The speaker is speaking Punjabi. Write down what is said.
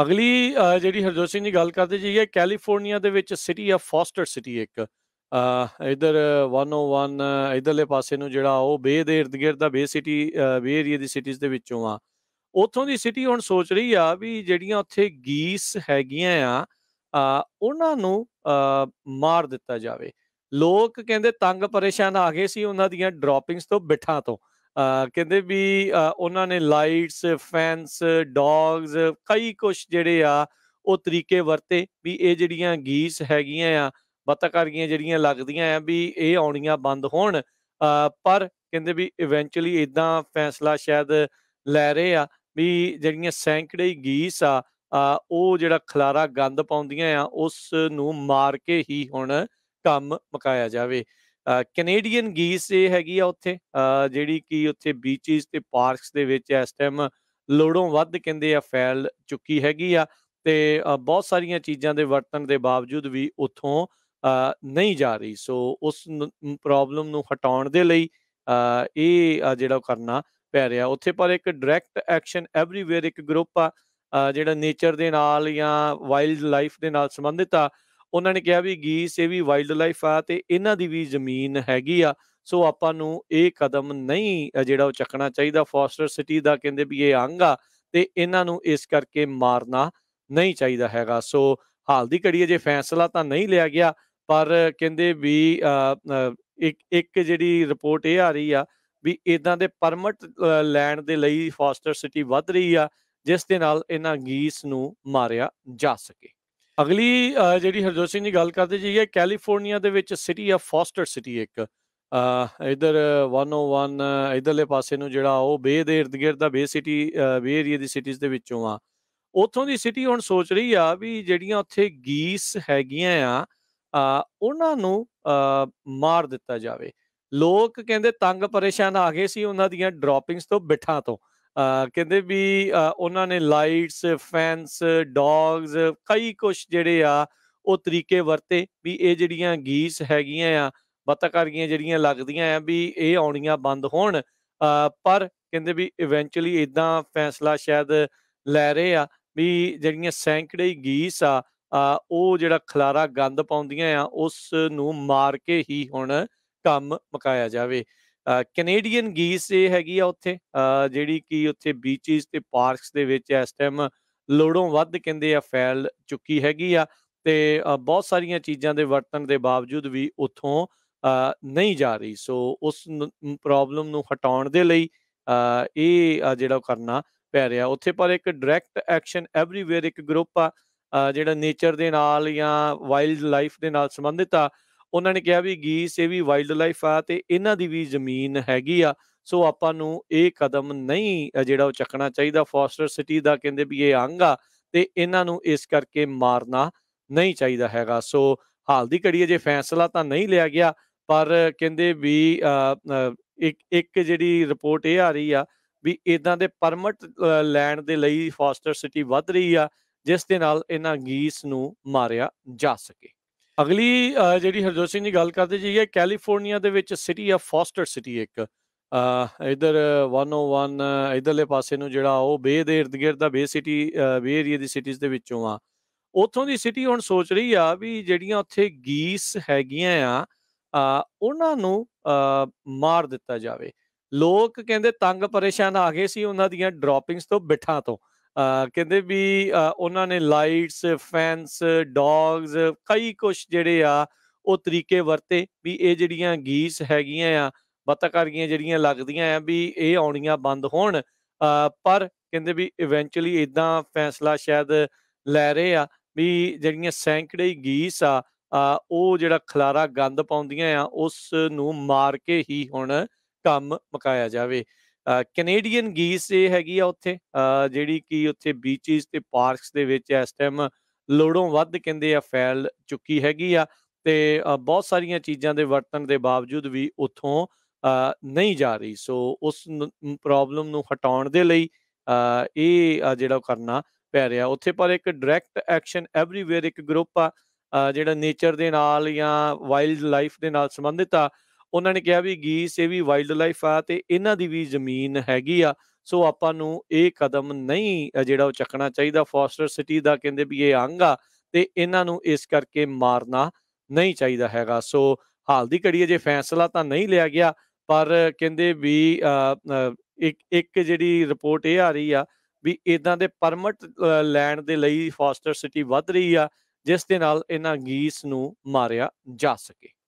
ਅਗਲੀ ਜਿਹੜੀ ਹਰਜੋਤ ਸਿੰਘ ਜੀ ਗੱਲ ਕਰਦੇ ਜੀ ਇਹ ਕੈਲੀਫੋਰਨੀਆ ਦੇ ਵਿੱਚ ਸਿਟੀ ਆ ਫੋਸਟਰ ਸਿਟੀ ਇੱਕ ਇਧਰ 101 ਇਧਰਲੇ ਪਾਸੇ ਨੂੰ ਜਿਹੜਾ ਉਹ ਬੇ ਦੇ ਇਰਦ ਗਿਰਦ ਦਾ ਬੇ ਸਿਟੀ ਬੇ ਏਰੀਆ ਦੀ ਸਿਟੀਜ਼ ਦੇ ਵਿੱਚੋਂ ਆ ਉਥੋਂ ਦੀ ਸਿਟੀ ਹੁਣ ਸੋਚ ਰਹੀ ਆ ਵੀ ਜਿਹੜੀਆਂ ਉੱਥੇ ਗੀਸ ਹੈਗੀਆਂ ਆ ਉਹਨਾਂ ਨੂੰ ਮਾਰ ਦਿੱਤਾ ਜਾਵੇ ਲੋਕ ਕਹਿੰਦੇ ਤੰਗ ਪਰੇਸ਼ਾਨ ਆ ਗਏ ਸੀ ਉਹਨਾਂ ਦੀਆਂ ਡ੍ਰੌਪਿੰਗਸ ਤੋਂ ਬਿਠਾਂ ਤੋਂ ਕਹਿੰਦੇ ਵੀ ਉਹਨਾਂ ਨੇ ਲਾਈਟਸ ਫੈਨਸ ਡੌਗਸ ਕਈ ਕੁਝ ਜਿਹੜੇ ਆ ਉਹ ਤਰੀਕੇ ਵਰਤੇ ਵੀ ਇਹ ਜਿਹੜੀਆਂ ਗੀਸ ਹੈਗੀਆਂ ਆ ਬਤਕਾਰੀਆਂ ਜਿਹੜੀਆਂ ਲੱਗਦੀਆਂ ਆ ਵੀ ਇਹ ਆਉਣੀਆਂ ਬੰਦ ਹੋਣ ਪਰ ਕਹਿੰਦੇ ਵੀ ਇਵੈਂਚੁਅਲੀ ਇਦਾਂ ਫੈਸਲਾ ਸ਼ਾਇਦ ਲੈ ਰਹੇ ਆ ਵੀ ਜਿਹੜੀਆਂ ਸੈਂਕੜੇ ਗੀਸ ਆ ਉਹ ਜਿਹੜਾ ਖਲਾਰਾ ਗੰਦ ਪਾਉਂਦੀਆਂ ਆ ਉਸ ਨੂੰ ਮਾਰ ਕੇ ਹੀ ਹੁਣ ਕੰਮ ਮੁਕਾਇਆ ਜਾਵੇ ਕੈਨੇਡੀਅਨ ਗੀਸ ਇਹ ਹੈਗੀ ਆ ਉੱਥੇ ਜਿਹੜੀ ਕਿ ਉੱਥੇ ਬੀਚਸ ਤੇ ਪਾਰਕਸ ਦੇ ਵਿੱਚ ਇਸ ਟਾਈਮ ਲੋੜੋਂ ਵੱਧ ਕਹਿੰਦੇ ਆ ਫੈਲ ਚੁੱਕੀ ਹੈਗੀ ਆ ਤੇ ਬਹੁਤ ਸਾਰੀਆਂ ਚੀਜ਼ਾਂ ਦੇ ਵਰਤਣ ਦੇ ਬਾਵਜੂਦ ਵੀ ਉੱਥੋਂ ਨਹੀਂ ਜਾ ਰਹੀ ਸੋ ਉਸ ਪ੍ਰੋਬਲਮ ਨੂੰ ਹਟਾਉਣ ਦੇ ਲਈ ਇਹ ਜਿਹੜਾ ਕਰਨਾ ਪੈ ਰਿਹਾ ਉੱਥੇ ਪਰ ਇੱਕ ਡਾਇਰੈਕਟ ਐਕਸ਼ਨ ਐਵਰੀਵੇਅਰ ਇੱਕ ਗਰੁੱਪ ਆ ਜਿਹੜਾ ਨੇਚਰ ਦੇ ਨਾਲ ਜਾਂ ਵਾਈਲਡ ਲਾਈਫ ਦੇ ਨਾਲ ਸੰਬੰਧਿਤ ਆ ਉਹਨਾਂ ਨੇ ਕਿਹਾ ਵੀ ਗੀਸ ਇਹ ਵੀ ਵਾਈਲਡ ਲਾਈਫ ਆ ਤੇ ਇਹਨਾਂ ਦੀ ਵੀ ਜ਼ਮੀਨ ਹੈਗੀ ਆ ਸੋ ਆਪਾਂ ਨੂੰ ਇਹ ਕਦਮ ਨਹੀਂ ਜਿਹੜਾ ਉਹ ਚੱਕਣਾ ਚਾਹੀਦਾ ਫੋਸਟਰ ਸਿਟੀ ਦਾ ਕਹਿੰਦੇ ਵੀ ਇਹ ਅੰਗ ਆ ਤੇ ਇਹਨਾਂ ਨੂੰ ਇਸ ਕਰਕੇ ਮਾਰਨਾ ਨਹੀਂ ਚਾਹੀਦਾ ਹੈਗਾ ਸੋ ਹਾਲ ਦੀ ਘੜੀ ਜੇ ਫੈਸਲਾ ਤਾਂ ਨਹੀਂ ਲਿਆ ਗਿਆ ਪਰ ਕਹਿੰਦੇ ਵੀ ਇੱਕ ਇੱਕ ਜਿਹੜੀ ਰਿਪੋਰਟ ਇਹ ਆ ਰਹੀ ਆ ਵੀ ਇਦਾਂ ਦੇ ਪਰਮਿਟ ਲੈਣ ਦੇ ਲਈ ਫੋਸਟਰ ਸਿਟੀ ਵੱਧ ਰਹੀ ਆ ਜਿਸ ਦੇ ਨਾਲ ਇਹਨਾਂ ਗੀਸ ਨੂੰ ਮਾਰਿਆ ਜਾ ਸਕੇ ਅਗਲੀ ਜਿਹੜੀ ਹਰਜੋਤ ਸਿੰਘ ਜੀ ਗੱਲ ਕਰਦੇ ਜੀ ਇਹ ਕੈਲੀਫੋਰਨੀਆ ਦੇ ਵਿੱਚ ਸਿਟੀ ਆ ਫੋਸਟਰ ਸਿਟੀ ਇੱਕ ਇਧਰ 101 ਇਧਰਲੇ ਪਾਸੇ ਨੂੰ ਜਿਹੜਾ ਉਹ ਬੇ ਦੇ ਇਰਦ ਗਿਰਦ ਦਾ ਬੇ ਸਿਟੀ ਬੇ ਏਰੀਆ ਦੀ ਸਿਟੀਜ਼ ਦੇ ਵਿੱਚੋਂ ਆ ਉਥੋਂ ਦੀ ਸਿਟੀ ਹੁਣ ਸੋਚ ਰਹੀ ਆ ਵੀ ਜਿਹੜੀਆਂ ਉੱਥੇ ਗੀਸ ਹੈਗੀਆਂ ਆ ਉਹਨਾਂ ਨੂੰ ਮਾਰ ਦਿੱਤਾ ਜਾਵੇ ਲੋਕ ਕਹਿੰਦੇ ਤੰਗ ਪਰੇਸ਼ਾਨ ਆ ਗਏ ਸੀ ਉਹਨਾਂ ਦੀਆਂ ਡ੍ਰੌਪਿੰਗਸ ਤੋਂ ਬਿਠਾਂ ਤੋਂ ਕਹਿੰਦੇ ਵੀ ਉਹਨਾਂ ਨੇ ਲਾਈਟਸ ਫੈਨਸ ਡੌਗਸ ਕਈ ਕੁਝ ਜਿਹੜੇ ਆ ਉਹ ਤਰੀਕੇ ਵਰਤੇ ਵੀ ਇਹ ਜਿਹੜੀਆਂ ਗੀਸ ਹੈਗੀਆਂ ਆ ਬਤਕਾਰੀਆਂ ਜਿਹੜੀਆਂ ਲੱਗਦੀਆਂ ਆ ਵੀ ਇਹ ਆਉਣੀਆਂ ਬੰਦ ਹੋਣ ਪਰ ਕਹਿੰਦੇ ਵੀ ਇਵੈਂਚੁਅਲੀ ਇਦਾਂ ਫੈਸਲਾ ਸ਼ਾਇਦ ਲੈ ਰਹੇ ਆ ਵੀ ਜਿਹੜੀਆਂ ਸੈਂਕੜੇ ਗੀਸ ਆ ਉਹ ਜਿਹੜਾ ਖਲਾਰਾ ਗੰਦ ਪਾਉਂਦੀਆਂ ਆ ਉਸ ਨੂੰ ਮਾਰ ਕੇ ਹੀ ਹੁਣ ਕੰਮ ਮੁਕਾਇਆ ਜਾਵੇ ਕੈਨੇਡੀਅਨ ਗੀਸ ਇਹ ਹੈਗੀ ਆ ਉੱਥੇ ਜਿਹੜੀ ਕਿ ਉੱਥੇ ਬੀਚਸ ਤੇ ਪਾਰਕਸ ਦੇ ਵਿੱਚ ਇਸ ਟਾਈਮ ਲੋੜੋਂ ਵੱਧ ਕਹਿੰਦੇ ਆ ਫੈਲ ਚੁੱਕੀ ਹੈਗੀ ਆ ਤੇ ਬਹੁਤ ਸਾਰੀਆਂ ਚੀਜ਼ਾਂ ਦੇ ਵਰਤਣ ਦੇ ਬਾਵਜੂਦ ਵੀ ਉੱਥੋਂ ਨਹੀਂ ਜਾ ਰਹੀ ਸੋ ਉਸ ਪ੍ਰੋਬਲਮ ਨੂੰ ਹਟਾਉਣ ਦੇ ਲਈ ਇਹ ਜਿਹੜਾ ਕਰਨਾ ਪੈ ਰਿਹਾ ਉੱਥੇ ਪਰ ਇੱਕ ਡਾਇਰੈਕਟ ਐਕਸ਼ਨ ਐਵਰੀਵੇਅਰ ਇੱਕ ਗਰੁੱਪ ਆ ਜਿਹੜਾ ਨੇਚਰ ਦੇ ਨਾਲ ਜਾਂ ਵਾਈਲਡ ਲਾਈਫ ਦੇ ਨਾਲ ਸੰਬੰਧਿਤ ਆ ਉਹਨਾਂ ਨੇ ਕਿਹਾ ਵੀ ਗੀਸ ਇਹ ਵੀ ਵਾਈਲਡ ਲਾਈਫ ਆ ਤੇ ਇਹਨਾਂ ਦੀ ਵੀ ਜ਼ਮੀਨ ਹੈਗੀ ਆ ਸੋ ਆਪਾਂ ਨੂੰ ਇਹ ਕਦਮ ਨਹੀਂ ਜਿਹੜਾ ਉਹ ਚੱਕਣਾ ਚਾਹੀਦਾ ਫੋਸਟਰ ਸਿਟੀ ਦਾ ਕਹਿੰਦੇ ਵੀ ਇਹ ਅੰਗ ਆ ਤੇ ਇਹਨਾਂ ਨੂੰ ਇਸ ਕਰਕੇ ਮਾਰਨਾ ਨਹੀਂ ਚਾਹੀਦਾ ਹੈਗਾ ਸੋ ਹਾਲ ਦੀ ਘੜੀ ਜੇ ਫੈਸਲਾ ਤਾਂ ਨਹੀਂ ਲਿਆ ਗਿਆ ਪਰ ਕਹਿੰਦੇ ਵੀ ਇੱਕ ਇੱਕ ਜਿਹੜੀ ਰਿਪੋਰਟ ਇਹ ਆ ਰਹੀ ਆ ਵੀ ਇਦਾਂ ਦੇ ਪਰਮਿਟ ਲੈਣ ਦੇ ਲਈ ਫੋਸਟਰ ਸਿਟੀ ਵੱਧ ਰਹੀ ਆ ਜਿਸ ਦੇ ਨਾਲ ਇਹਨਾਂ ਗੀਸ ਨੂੰ ਮਾਰਿਆ ਜਾ ਸਕੇ ਅਗਲੀ ਜਿਹੜੀ ਹਰਜੋਤ ਸਿੰਘ ਜੀ ਗੱਲ ਕਰਦੇ ਜੀ ਇਹ ਕੈਲੀਫੋਰਨੀਆ ਦੇ ਵਿੱਚ ਸਿਟੀ ਆ ਫੋਸਟਰ ਸਿਟੀ ਇੱਕ ਇਧਰ 101 ਇਧਰਲੇ ਪਾਸੇ ਨੂੰ ਜਿਹੜਾ ਉਹ ਬੇ ਦੇ ਇਰਦ ਗਿਰਦ ਦਾ ਬੇ ਸਿਟੀ ਬੇ ਏਰੀਆ ਦੀ ਸਿਟੀਜ਼ ਦੇ ਵਿੱਚੋਂ ਆ ਉਥੋਂ ਦੀ ਸਿਟੀ ਹੁਣ ਸੋਚ ਰਹੀ ਆ ਵੀ ਜਿਹੜੀਆਂ ਉੱਥੇ ਗੀਸ ਹੈਗੀਆਂ ਆ ਉਹਨਾਂ ਨੂੰ ਮਾਰ ਦਿੱਤਾ ਜਾਵੇ ਲੋਕ ਕਹਿੰਦੇ ਤੰਗ ਪਰੇਸ਼ਾਨ ਆ ਗਏ ਸੀ ਉਹਨਾਂ ਦੀਆਂ ਡ੍ਰੌਪਿੰਗਸ ਤੋਂ ਬਿਠਾਂ ਤੋਂ ਕਹਿੰਦੇ ਵੀ ਉਹਨਾਂ ਨੇ ਲਾਈਟਸ ਫੈਨਸ ਡੌਗਸ ਕਈ ਕੁਝ ਜਿਹੜੇ ਆ ਉਹ ਤਰੀਕੇ ਵਰਤੇ ਵੀ ਇਹ ਜਿਹੜੀਆਂ ਗੀਸ ਹੈਗੀਆਂ ਆ ਬਤਕਾਰੀਆਂ ਜਿਹੜੀਆਂ ਲੱਗਦੀਆਂ ਆ ਵੀ ਇਹ ਆਉਣੀਆਂ ਬੰਦ ਹੋਣ ਪਰ ਕਹਿੰਦੇ ਵੀ ਇਵੈਂਚੁਅਲੀ ਇਦਾਂ ਫੈਸਲਾ ਸ਼ਾਇਦ ਲੈ ਰਹੇ ਆ ਵੀ ਜਿਹੜੀਆਂ ਸੈਂਕੜੇ ਗੀਸ ਆ ਉਹ ਜਿਹੜਾ ਖਲਾਰਾ ਗੰਦ ਪਾਉਂਦੀਆਂ ਆ ਉਸ ਨੂੰ ਮਾਰ ਕੇ ਹੀ ਹੁਣ ਕੰਮ ਮੁਕਾਇਆ ਜਾਵੇ ਕੈਨੇਡੀਅਨ ਗੀਸ ਇਹ ਹੈਗੀ ਆ ਉੱਥੇ ਜਿਹੜੀ ਕਿ ਉੱਥੇ ਬੀਚਸ ਤੇ ਪਾਰਕਸ ਦੇ ਵਿੱਚ ਇਸ ਟਾਈਮ ਲੋੜੋਂ ਵੱਧ ਕਹਿੰਦੇ ਆ ਫੈਲ ਚੁੱਕੀ ਹੈਗੀ ਆ ਤੇ ਬਹੁਤ ਸਾਰੀਆਂ ਚੀਜ਼ਾਂ ਦੇ ਵਰਤਣ ਦੇ ਬਾਵਜੂਦ ਵੀ ਉੱਥੋਂ ਨਹੀਂ ਜਾ ਰਹੀ ਸੋ ਉਸ ਪ੍ਰੋਬਲਮ ਨੂੰ ਹਟਾਉਣ ਦੇ ਲਈ ਇਹ ਜਿਹੜਾ ਕਰਨਾ ਪੈ ਰਿਹਾ ਉੱਥੇ ਪਰ ਇੱਕ ਡਾਇਰੈਕਟ ਐਕਸ਼ਨ ਐਵਰੀਵੇਅਰ ਇੱਕ ਗਰੁੱਪ ਆ ਜਿਹੜਾ ਨੇਚਰ ਦੇ ਨਾਲ ਜਾਂ ਵਾਈਲਡ ਲਾਈਫ ਦੇ ਨਾਲ ਸੰਬੰਧਿਤ ਆ ਉਹਨਾਂ ਨੇ ਕਿਹਾ ਵੀ ਗੀਸ ਇਹ ਵੀ ਵਾਈਲਡ ਲਾਈਫ ਆ ਤੇ ਇਹਨਾਂ ਦੀ ਵੀ ਜ਼ਮੀਨ ਹੈਗੀ ਆ ਸੋ ਆਪਾਂ ਨੂੰ ਇਹ ਕਦਮ ਨਹੀਂ ਜਿਹੜਾ ਉਹ ਚੱਕਣਾ ਚਾਹੀਦਾ ਫੋਸਟਰ ਸਿਟੀ ਦਾ ਕਹਿੰਦੇ ਵੀ ਇਹ ਅੰਗ ਆ ਤੇ ਇਹਨਾਂ ਨੂੰ ਇਸ ਕਰਕੇ ਮਾਰਨਾ ਨਹੀਂ ਚਾਹੀਦਾ ਹੈਗਾ ਸੋ ਹਾਲ ਦੀ ਘੜੀ ਜੇ ਫੈਸਲਾ ਤਾਂ ਨਹੀਂ ਲਿਆ ਗਿਆ ਪਰ ਕਹਿੰਦੇ ਵੀ ਇੱਕ ਇੱਕ ਜਿਹੜੀ ਰਿਪੋਰਟ ਇਹ ਆ ਰਹੀ ਆ ਵੀ ਇਦਾਂ ਦੇ ਪਰਮਿਟ ਲੈਣ ਦੇ ਲਈ ਫੋਸਟਰ ਸਿਟੀ ਵੱਧ ਰਹੀ ਆ ਜਿਸ ਦੇ ਨਾਲ ਇਹਨਾਂ ਗੀਸ ਨੂੰ ਮਾਰਿਆ ਜਾ ਸਕੇ